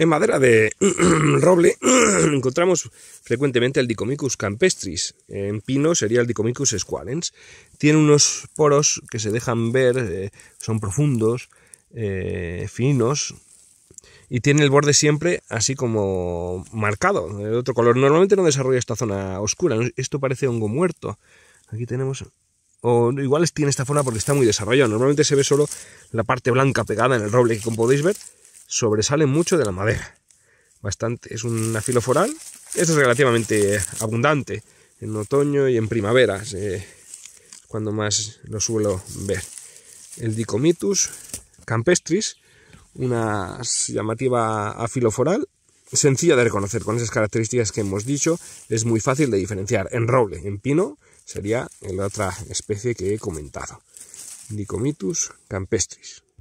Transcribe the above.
En madera de roble encontramos frecuentemente el Dicomicus campestris. En pino sería el Dicomicus squalens. Tiene unos poros que se dejan ver, eh, son profundos, eh, finos, y tiene el borde siempre así como marcado, de otro color. Normalmente no desarrolla esta zona oscura, esto parece hongo muerto. Aquí tenemos... O igual tiene esta zona porque está muy desarrollado. Normalmente se ve solo la parte blanca pegada en el roble, que como podéis ver, sobresale mucho de la madera. Bastante, es una filoforal. esto es relativamente abundante en otoño y en primavera, cuando más lo suelo ver. El Dicomitus campestris, una llamativa afiloforal sencilla de reconocer con esas características que hemos dicho, es muy fácil de diferenciar. En roble, en pino, sería la otra especie que he comentado. Dicomitus campestris.